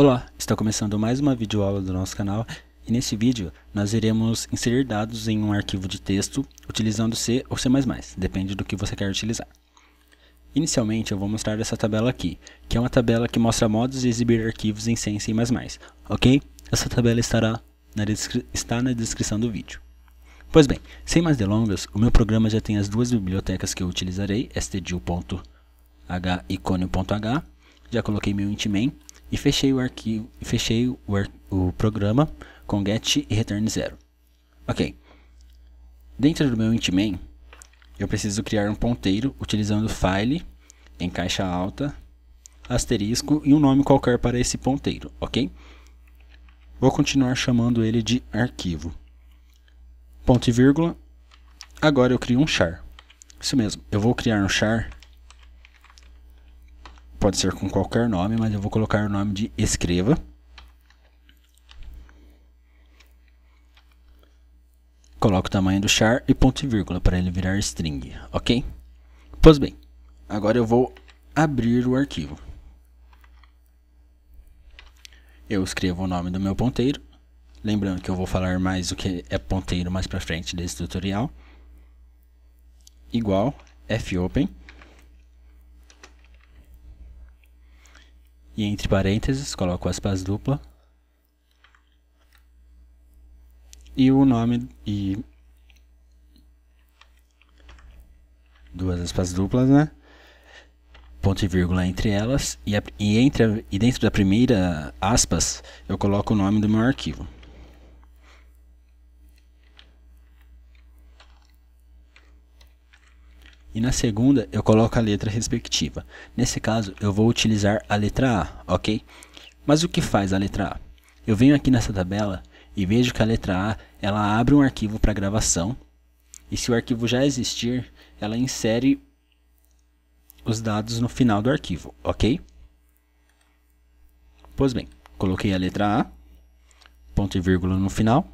Olá, está começando mais uma videoaula do nosso canal e nesse vídeo nós iremos inserir dados em um arquivo de texto utilizando C ou C++, depende do que você quer utilizar. Inicialmente eu vou mostrar essa tabela aqui, que é uma tabela que mostra modos de exibir arquivos em C e C++, ok? Essa tabela estará na está na descrição do vídeo. Pois bem, sem mais delongas, o meu programa já tem as duas bibliotecas que eu utilizarei, stdio.h e cone.h, já coloquei meu main e fechei o arquivo, fechei o, o programa com get e return 0. Ok. Dentro do meu intman, eu preciso criar um ponteiro utilizando file em caixa alta, asterisco e um nome qualquer para esse ponteiro, ok? Vou continuar chamando ele de arquivo. Ponto e vírgula. Agora eu crio um char. Isso mesmo, eu vou criar um char pode ser com qualquer nome, mas eu vou colocar o nome de escreva. Coloco o tamanho do char e ponto e vírgula para ele virar string, ok? Pois bem, agora eu vou abrir o arquivo. Eu escrevo o nome do meu ponteiro. Lembrando que eu vou falar mais o que é ponteiro mais para frente desse tutorial. Igual fopen e entre parênteses coloco aspas dupla e o nome e duas aspas duplas, né? Ponto e vírgula entre elas e, a, e entre a, e dentro da primeira aspas eu coloco o nome do meu arquivo. e na segunda eu coloco a letra respectiva. Nesse caso, eu vou utilizar a letra A, ok? Mas o que faz a letra A? Eu venho aqui nessa tabela e vejo que a letra A ela abre um arquivo para gravação e se o arquivo já existir, ela insere os dados no final do arquivo, ok? Pois bem, coloquei a letra A, ponto e vírgula no final,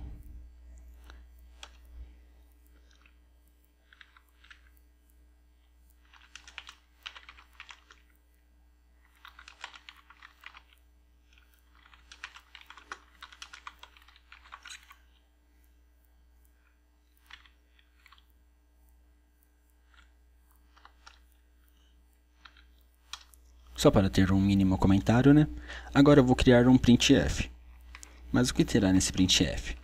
Só para ter um mínimo comentário, né? Agora vou criar um printf. Mas o que terá nesse printf?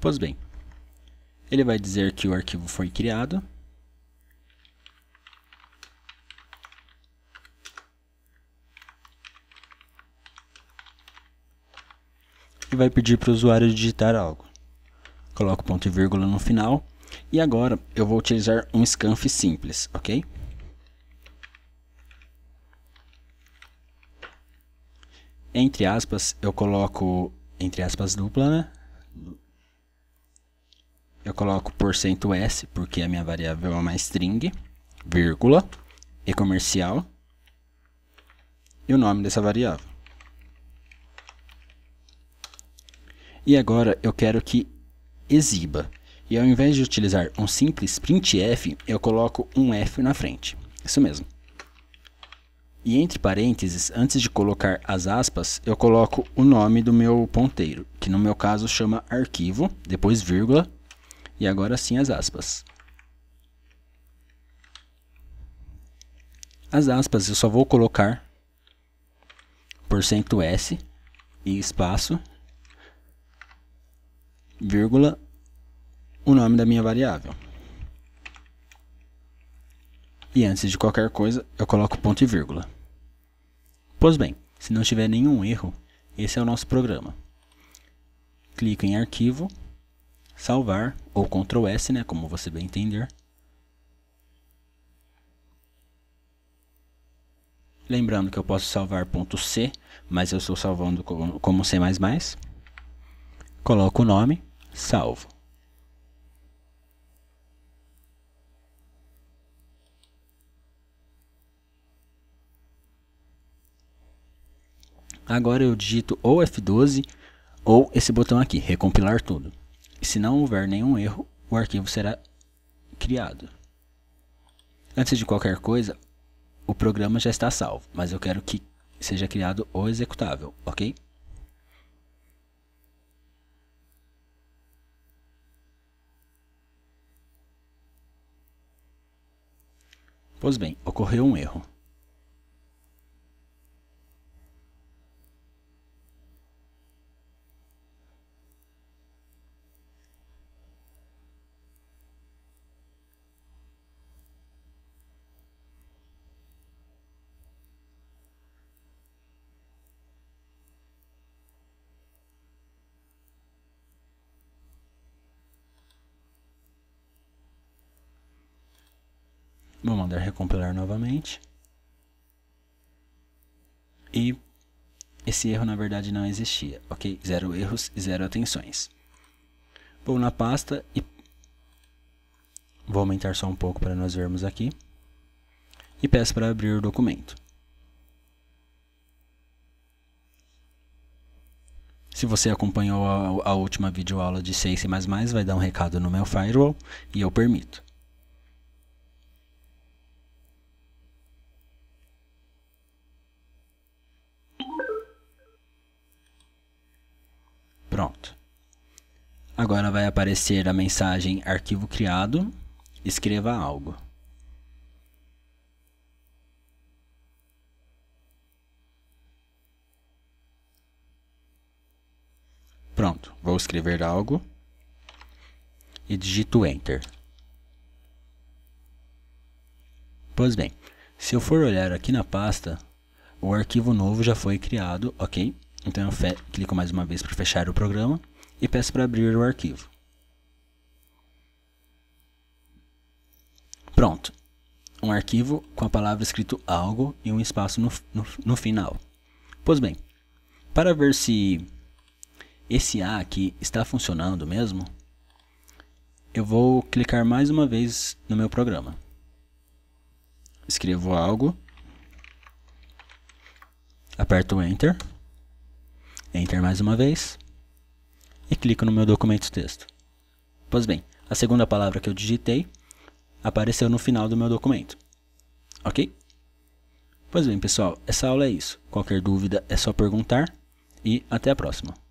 Pois bem, ele vai dizer que o arquivo foi criado. E vai pedir para o usuário digitar algo. Coloco ponto e vírgula no final. E agora eu vou utilizar um scanf simples, ok? entre aspas, eu coloco entre aspas dupla, né? Eu coloco porcento %s, porque a minha variável é uma string, vírgula, e comercial, e o nome dessa variável. E agora eu quero que exiba. E ao invés de utilizar um simples printf, eu coloco um f na frente. Isso mesmo. E entre parênteses, antes de colocar as aspas, eu coloco o nome do meu ponteiro, que no meu caso chama arquivo, depois vírgula, e agora sim as aspas. As aspas eu só vou colocar %s e espaço, vírgula, o nome da minha variável. E antes de qualquer coisa, eu coloco ponto e vírgula. Pois bem, se não tiver nenhum erro, esse é o nosso programa. Clica em arquivo, salvar ou Ctrl S, né, como você bem entender. Lembrando que eu posso salvar .c, mas eu estou salvando como C++. Coloco o nome, salvo. Agora eu digito ou F12 ou esse botão aqui, recompilar tudo. Se não houver nenhum erro, o arquivo será criado. Antes de qualquer coisa, o programa já está salvo, mas eu quero que seja criado o executável, ok? Pois bem, ocorreu um erro. Vou mandar recompilar novamente. E esse erro na verdade não existia, ok? Zero erros, e zero atenções. Vou na pasta e vou aumentar só um pouco para nós vermos aqui. E peço para abrir o documento. Se você acompanhou a, a última videoaula de C++, vai dar um recado no meu firewall e eu permito. Pronto. Agora vai aparecer a mensagem arquivo criado, escreva algo. Pronto, vou escrever algo e digito Enter. Pois bem, se eu for olhar aqui na pasta, o arquivo novo já foi criado, ok? Então eu clico mais uma vez para fechar o programa e peço para abrir o arquivo. Pronto, um arquivo com a palavra escrito algo e um espaço no, no, no final. Pois bem, para ver se esse A aqui está funcionando mesmo, eu vou clicar mais uma vez no meu programa. Escrevo algo, aperto Enter. Enter mais uma vez e clico no meu documento texto. Pois bem, a segunda palavra que eu digitei apareceu no final do meu documento. Ok? Pois bem, pessoal, essa aula é isso. Qualquer dúvida é só perguntar e até a próxima.